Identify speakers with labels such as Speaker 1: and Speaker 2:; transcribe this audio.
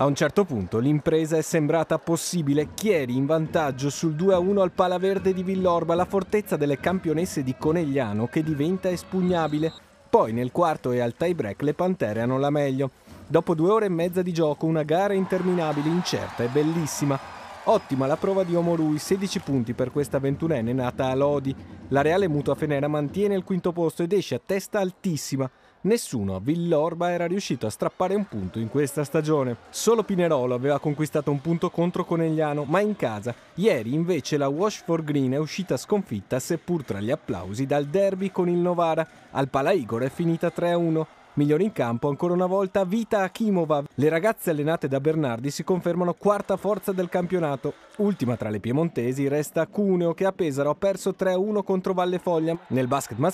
Speaker 1: A un certo punto l'impresa è sembrata possibile. Chieri in vantaggio sul 2-1 al Palaverde di Villorba, la fortezza delle campionesse di Conegliano che diventa espugnabile. Poi nel quarto e al tie-break le Pantere hanno la meglio. Dopo due ore e mezza di gioco una gara interminabile, incerta e bellissima. Ottima la prova di Omorui, 16 punti per questa ventunenne nata a Lodi. La Reale Mutua Fenera mantiene il quinto posto ed esce a testa altissima. Nessuno a Villorba era riuscito a strappare un punto in questa stagione. Solo Pinerolo aveva conquistato un punto contro Conegliano, ma in casa. Ieri invece la Wash for Green è uscita sconfitta, seppur tra gli applausi, dal derby con il Novara. Al Pala Igor è finita 3-1. Migliore in campo ancora una volta Vita Akimova. Le ragazze allenate da Bernardi si confermano quarta forza del campionato. Ultima tra le piemontesi resta Cuneo che a Pesaro ha perso 3-1 contro Valle Foglia. Nel basket maschile